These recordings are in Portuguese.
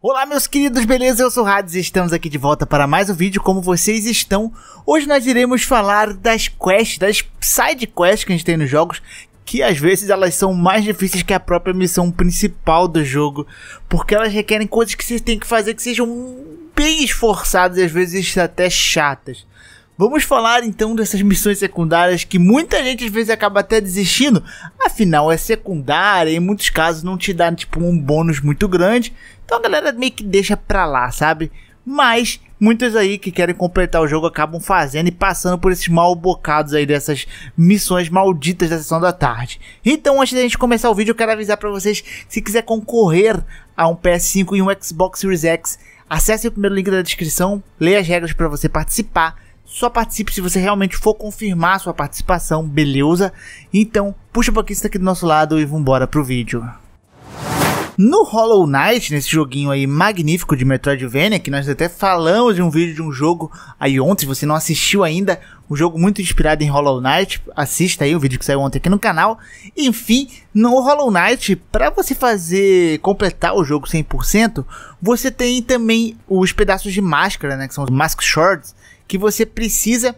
Olá meus queridos, beleza? Eu sou o Hades e estamos aqui de volta para mais um vídeo como vocês estão. Hoje nós iremos falar das quests, das side quests que a gente tem nos jogos, que às vezes elas são mais difíceis que a própria missão principal do jogo, porque elas requerem coisas que vocês têm que fazer que sejam bem esforçadas e às vezes até chatas. Vamos falar então dessas missões secundárias que muita gente às vezes acaba até desistindo. Afinal, é secundária, em muitos casos não te dá tipo um bônus muito grande então a galera meio que deixa pra lá, sabe? Mas muitas aí que querem completar o jogo acabam fazendo e passando por esses mal bocados aí dessas missões malditas da sessão da tarde. Então, antes da gente começar o vídeo, eu quero avisar para vocês que se quiser concorrer a um PS5 e um Xbox Series X, acesse o primeiro link da descrição, leia as regras para você participar. Só participe se você realmente for confirmar a sua participação, beleza? Então, puxa um pouquinho isso aqui do nosso lado e vambora pro vídeo. No Hollow Knight, nesse joguinho aí magnífico de Metroidvania, que nós até falamos de um vídeo de um jogo aí ontem, se você não assistiu ainda, um jogo muito inspirado em Hollow Knight, assista aí o vídeo que saiu ontem aqui no canal. Enfim, no Hollow Knight, para você fazer completar o jogo 100%, você tem também os pedaços de máscara, né, que são os mask shards, que você precisa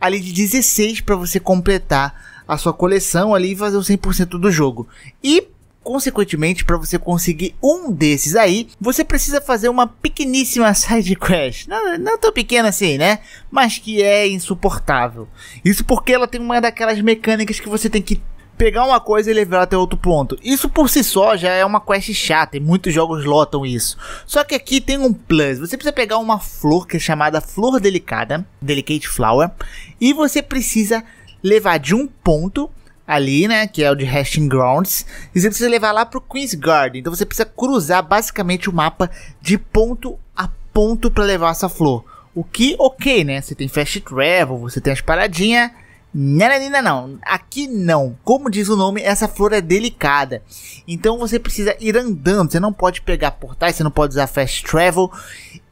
ali de 16 para você completar a sua coleção ali e fazer o 100% do jogo. E Consequentemente, para você conseguir um desses aí, você precisa fazer uma pequeníssima side quest. Não, não tão pequena assim, né? Mas que é insuportável. Isso porque ela tem uma daquelas mecânicas que você tem que pegar uma coisa e levar até outro ponto. Isso por si só já é uma quest chata e muitos jogos lotam isso. Só que aqui tem um plus. Você precisa pegar uma flor que é chamada flor delicada, delicate flower, e você precisa levar de um ponto ali, né? Que é o de Hashing Grounds. E você precisa levar lá pro Queen's Garden. Então você precisa cruzar basicamente o mapa de ponto a ponto para levar essa flor. O que, ok, né? Você tem fast travel, você tem as paradinhas. Nananina é não, aqui não. Como diz o nome, essa flor é delicada. Então você precisa ir andando, você não pode pegar portais, você não pode usar fast travel.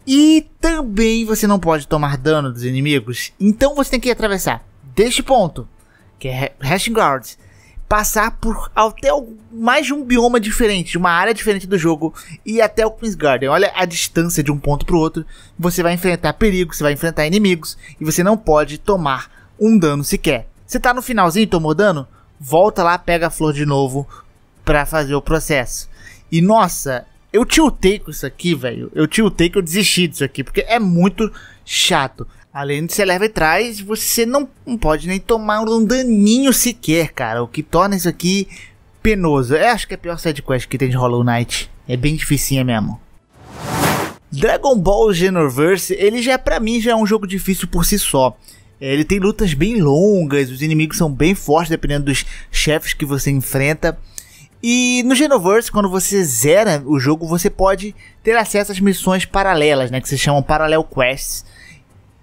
E também você não pode tomar dano dos inimigos. Então você tem que atravessar deste ponto que é Hashing Grounds, passar por até mais de um bioma diferente, de uma área diferente do jogo e até o Queen's Garden. Olha a distância de um ponto para o outro. Você vai enfrentar perigos, você vai enfrentar inimigos e você não pode tomar um dano sequer. Você tá no finalzinho, tomou dano? Volta lá, pega a flor de novo para fazer o processo. E nossa, eu tiltei com isso aqui, velho. Eu tiltei que eu desisti disso aqui, porque é muito chato. Além de você levar e trás, você não pode nem tomar um daninho sequer, cara. O que torna isso aqui penoso. Eu acho que é a pior sidequest que tem de Hollow Knight. É bem dificinha mesmo. Dragon Ball Xenoverse, ele já para mim já é um jogo difícil por si só. É, ele tem lutas bem longas, os inimigos são bem fortes dependendo dos chefes que você enfrenta. E no Genoverse, quando você zera o jogo, você pode ter acesso às missões paralelas, né, que se chamam Parallel Quests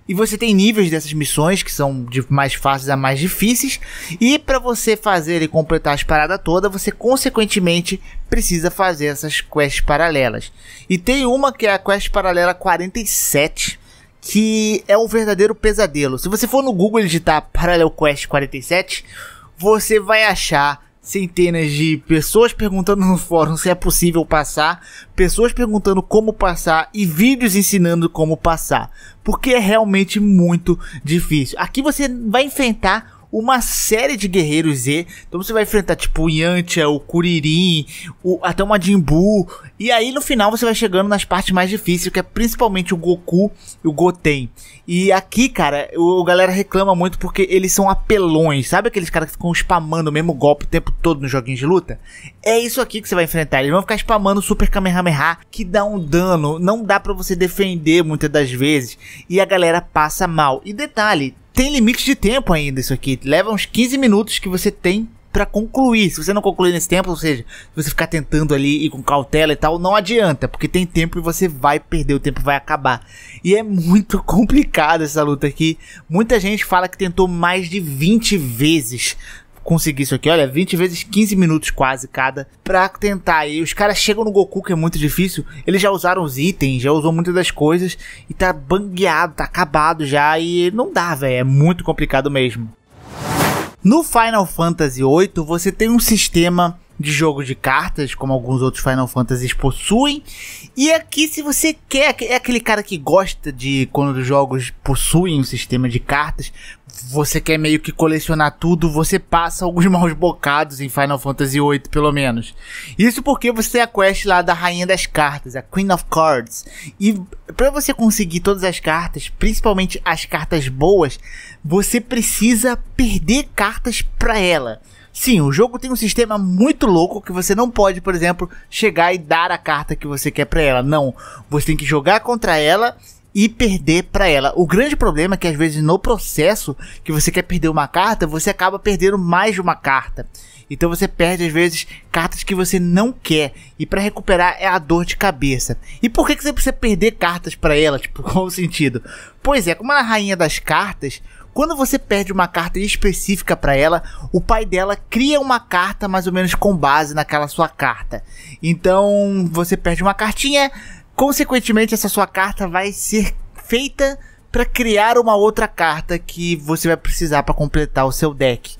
e você tem níveis dessas missões que são de mais fáceis a mais difíceis. E para você fazer e completar as paradas todas, você consequentemente precisa fazer essas quests paralelas. E tem uma que é a quest paralela 47, que é um verdadeiro pesadelo. Se você for no Google digitar Parallel Quest 47, você vai achar centenas de pessoas perguntando no fórum se é possível passar, pessoas perguntando como passar e vídeos ensinando como passar, porque é realmente muito difícil. Aqui você vai enfrentar uma série de guerreiros Z. Então você vai enfrentar tipo o Yantia, o Kuririn, o, até o Majin Buu. E aí no final você vai chegando nas partes mais difíceis, que é principalmente o Goku e o Goten. E aqui, cara, o, o galera reclama muito porque eles são apelões. Sabe aqueles caras que ficam spamando o mesmo golpe o tempo todo nos joguinhos de luta? É isso aqui que você vai enfrentar. Eles vão ficar spamando o Super Kamehameha, que dá um dano. Não dá para você defender muitas das vezes. E a galera passa mal. E detalhe, tem limite de tempo ainda isso aqui. Leva uns 15 minutos que você tem para concluir. Se você não concluir nesse tempo, ou seja, se você ficar tentando ali e com cautela e tal, não adianta, porque tem tempo e você vai perder, o tempo vai acabar. E é muito complicado essa luta aqui. Muita gente fala que tentou mais de 20 vezes conseguir isso aqui. Olha, 20 vezes 15 minutos quase cada pra tentar. E os caras chegam no Goku, que é muito difícil. Eles já usaram os itens, já usou muitas das coisas. E tá bangueado, tá acabado já. E não dá, velho. É muito complicado mesmo. No Final Fantasy VIII, você tem um sistema de jogo de cartas, como alguns outros Final Fantasies possuem. E aqui, se você quer, é aquele cara que gosta de quando os jogos possuem um sistema de cartas, você quer meio que colecionar tudo, você passa alguns maus bocados em Final Fantasy VIII, pelo menos. Isso porque você tem a quest lá da Rainha das Cartas, a Queen of Cards. E para você conseguir todas as cartas, principalmente as cartas boas, você precisa perder cartas para ela. Sim, o jogo tem um sistema muito louco que você não pode, por exemplo, chegar e dar a carta que você quer para ela. Não, você tem que jogar contra ela e perder para ela. O grande problema é que às vezes no processo que você quer perder uma carta, você acaba perdendo mais de uma carta. Então você perde às vezes cartas que você não quer e para recuperar é a dor de cabeça. E por que que você precisa perder cartas para ela? Tipo, qual o sentido? Pois é, como ela é a rainha das cartas, quando você perde uma carta específica para ela, o pai dela cria uma carta mais ou menos com base naquela sua carta. Então, você perde uma cartinha, consequentemente essa sua carta vai ser feita para criar uma outra carta que você vai precisar para completar o seu deck.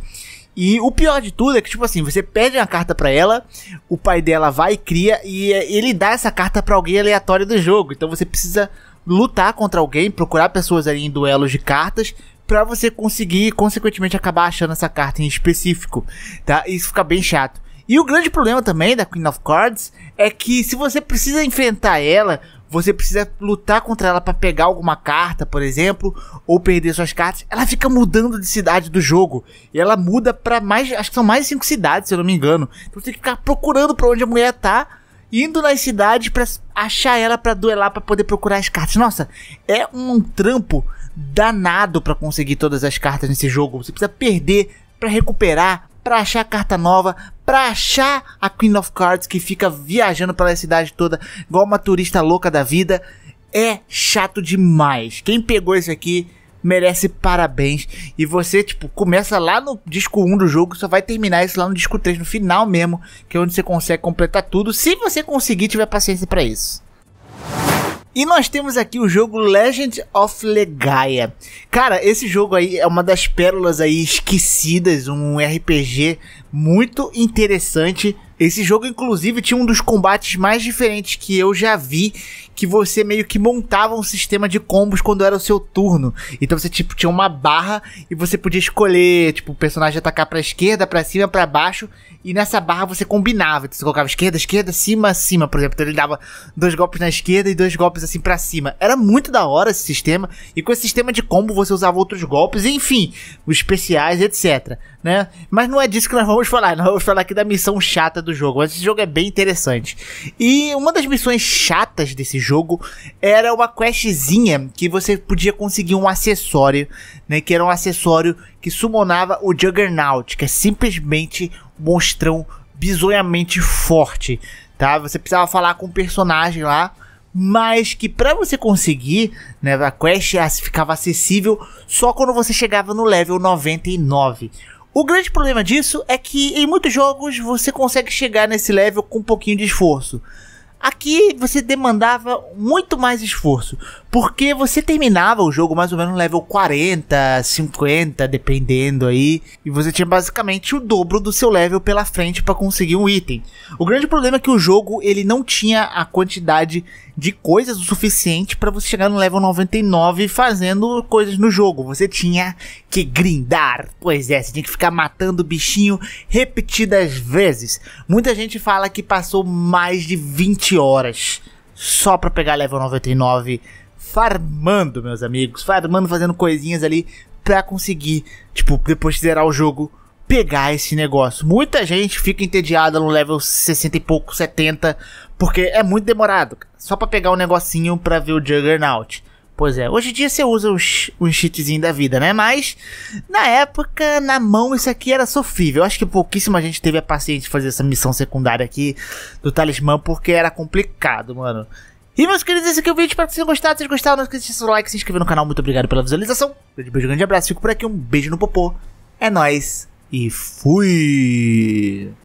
E o pior de tudo é que, tipo assim, você pede uma carta para ela, o pai dela vai e cria, e ele dá essa carta para alguém aleatório do jogo. Então você precisa lutar contra alguém, procurar pessoas ali em duelos de cartas, para você conseguir, consequentemente, acabar achando essa carta em específico, tá? Isso fica bem chato. E o grande problema também da Queen of Cards é que se você precisa enfrentar ela, você precisa lutar contra ela para pegar alguma carta, por exemplo, ou perder suas cartas, ela fica mudando de cidade do jogo. E ela muda para mais, acho que são mais de cinco cidades, se eu não me engano. Então você tem que ficar procurando para onde a mulher tá indo nas cidades para achar ela para duelar para poder procurar as cartas. Nossa, é um trampo danado para conseguir todas as cartas nesse jogo. Você precisa perder para recuperar, para achar a carta nova, para achar a Queen of Cards que fica viajando pela cidade toda igual uma turista louca da vida. É chato demais. Quem pegou isso aqui merece parabéns. E você, tipo, começa lá no disco 1 do jogo, só vai terminar isso lá no disco 3, no final mesmo, que é onde você consegue completar tudo, se você conseguir tiver paciência para isso. E nós temos aqui o jogo Legend of Legaia. Cara, esse jogo aí é uma das pérolas aí esquecidas, um RPG muito interessante. Esse jogo, inclusive, tinha um dos combates mais diferentes que eu já vi que você meio que montava um sistema de combos quando era o seu turno. Então você tipo tinha uma barra e você podia escolher, tipo, o personagem atacar para esquerda, para cima, para baixo, e nessa barra você combinava, então você colocava esquerda, esquerda, cima, cima, por exemplo, então ele dava dois golpes na esquerda e dois golpes assim para cima. Era muito da hora esse sistema e com esse sistema de combo você usava outros golpes, enfim, os especiais, etc, né? Mas não é disso que nós vamos falar, nós vamos falar aqui da missão chata do jogo. Mas esse jogo é bem interessante. E uma das missões chatas desse jogo era uma questzinha que você podia conseguir um acessório, né? Que era um acessório que summonava o Juggernaut, que é simplesmente um monstrão bizonhamente forte, tá? Você precisava falar com o um personagem lá, mas que para você conseguir, né, a quest ficava acessível só quando você chegava no level 99. O grande problema disso é que em muitos jogos você consegue chegar nesse level com um pouquinho de esforço. Aqui você demandava muito mais esforço, porque você terminava o jogo mais ou menos no level 40, 50, dependendo aí, e você tinha basicamente o dobro do seu level pela frente para conseguir um item. O grande problema é que o jogo ele não tinha a quantidade de coisas o suficiente para você chegar no level 99 fazendo coisas no jogo. Você tinha que grindar. Pois é, você tinha que ficar matando o bichinho repetidas vezes. Muita gente fala que passou mais de 20 20 horas só pra pegar level 99, farmando, meus amigos, farmando, fazendo coisinhas ali pra conseguir, tipo, depois de zerar o jogo, pegar esse negócio. Muita gente fica entediada no level 60 e pouco, 70, porque é muito demorado, só pra pegar um negocinho pra ver o Juggernaut. Pois é, hoje em dia você usa um cheatzinho da vida, né? Mas na época, na mão, isso aqui era sofrível. Eu acho que pouquíssima gente teve a paciência de fazer essa missão secundária aqui do talismã, porque era complicado, mano. E meus queridos, esse aqui é o vídeo. Espero que vocês tenham gostado. Se vocês gostaram, não esqueça de deixar seu like, se inscrever no canal. Muito obrigado pela visualização. Grande beijo, grande abraço. Fico por aqui. Um beijo no popô. É nóis. E fui!